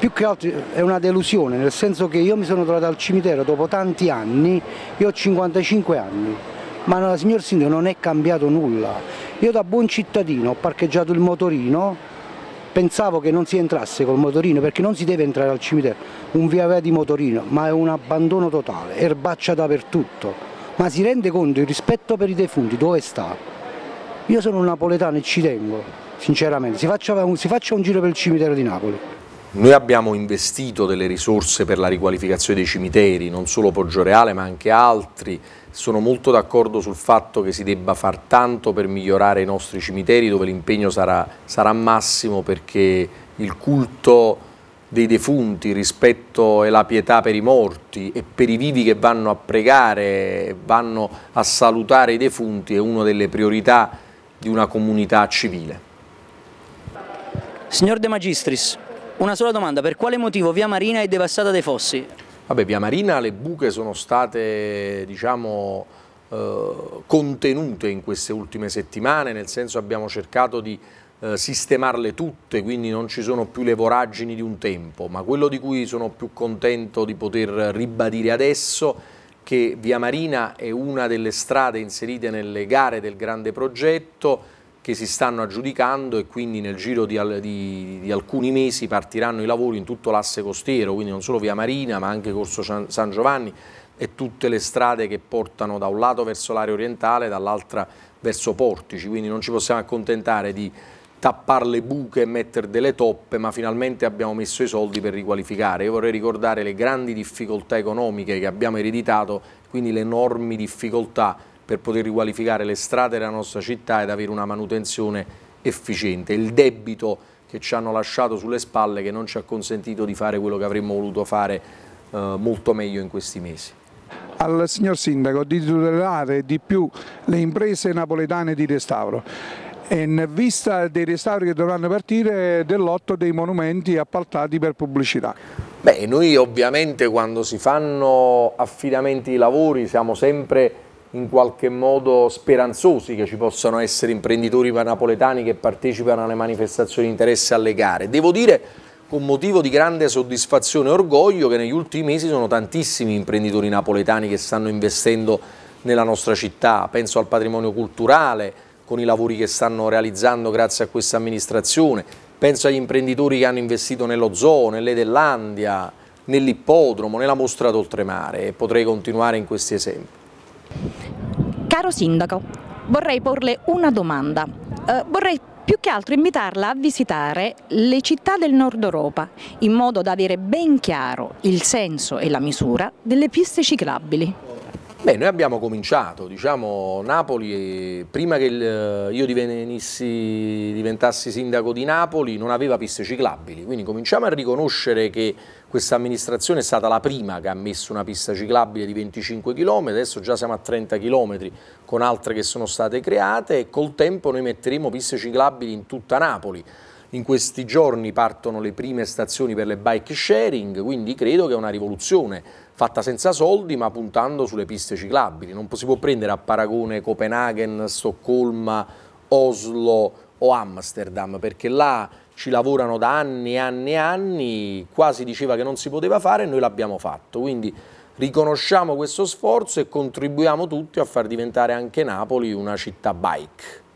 Più che altro è una delusione, nel senso che io mi sono trovato al cimitero dopo tanti anni, io ho 55 anni, ma no, signor Sindaco non è cambiato nulla. Io da buon cittadino ho parcheggiato il motorino, pensavo che non si entrasse col motorino perché non si deve entrare al cimitero, un via via di motorino, ma è un abbandono totale, erbaccia dappertutto. Ma si rende conto il rispetto per i defunti dove sta? Io sono un napoletano e ci tengo, sinceramente, si faccia un, si faccia un giro per il cimitero di Napoli. Noi abbiamo investito delle risorse per la riqualificazione dei cimiteri, non solo Poggioreale ma anche altri. Sono molto d'accordo sul fatto che si debba far tanto per migliorare i nostri cimiteri dove l'impegno sarà, sarà, massimo perché il culto dei defunti, il rispetto e la pietà per i morti e per i vivi che vanno a pregare, vanno a salutare i defunti è una delle priorità di una comunità civile. Signor De Magistris, una sola domanda, per quale motivo Via Marina è devastata dai fossi? Vabbè, Via Marina le buche sono state, diciamo, eh, contenute in queste ultime settimane, nel senso abbiamo cercato di eh, sistemarle tutte, quindi non ci sono più le voragini di un tempo, ma quello di cui sono più contento di poter ribadire adesso che Via Marina è una delle strade inserite nelle gare del grande progetto che si stanno aggiudicando e quindi nel giro di, di, di alcuni mesi partiranno i lavori in tutto l'asse costiero, quindi non solo Via Marina ma anche Corso San Giovanni e tutte le strade che portano da un lato verso l'area orientale e dall'altra verso Portici, quindi non ci possiamo accontentare di tappare le buche e mettere delle toppe, ma finalmente abbiamo messo i soldi per riqualificare. Io vorrei ricordare le grandi difficoltà economiche che abbiamo ereditato, quindi le enormi difficoltà per poter riqualificare le strade della nostra città ed avere una manutenzione efficiente. Il debito che ci hanno lasciato sulle spalle che non ci ha consentito di fare quello che avremmo voluto fare eh, molto meglio in questi mesi al signor Sindaco di tutelare di più le imprese napoletane di restauro in vista dei restauri che dovranno partire dell'otto dei monumenti appaltati per pubblicità. Beh, noi ovviamente quando si fanno affidamenti di lavori siamo sempre in qualche modo speranzosi che ci possano essere imprenditori napoletani che partecipano alle manifestazioni di interesse alle gare. Devo dire con motivo di grande soddisfazione e orgoglio che negli ultimi mesi sono tantissimi imprenditori napoletani che stanno investendo nella nostra città, penso al patrimonio culturale, con i lavori che stanno realizzando grazie a questa amministrazione, penso agli imprenditori che hanno investito nello zoo, nell'Edellandia, nell'ippodromo, nella mostra d'oltremare e potrei continuare in questi esempi. Caro Sindaco, vorrei porle una domanda. Eh, vorrei più che altro invitarla a visitare le città del nord Europa in modo da avere ben chiaro il senso e la misura delle piste ciclabili. Beh, noi abbiamo cominciato, diciamo, Napoli, prima che il, io diventassi sindaco di Napoli non aveva piste ciclabili, quindi cominciamo a riconoscere che questa amministrazione è stata la prima che ha messo una pista ciclabile di 25 km, adesso già siamo a 30 km con altre che sono state create e col tempo noi metteremo piste ciclabili in tutta Napoli. In questi giorni partono le prime stazioni per le bike sharing, quindi credo che è una rivoluzione fatta senza soldi ma puntando sulle piste ciclabili. Non si può prendere a paragone Copenaghen, Stoccolma, Oslo o Amsterdam perché là ci lavorano da anni e anni e anni, quasi diceva che non si poteva fare e noi l'abbiamo fatto. Quindi riconosciamo questo sforzo e contribuiamo tutti a far diventare anche Napoli una città bike.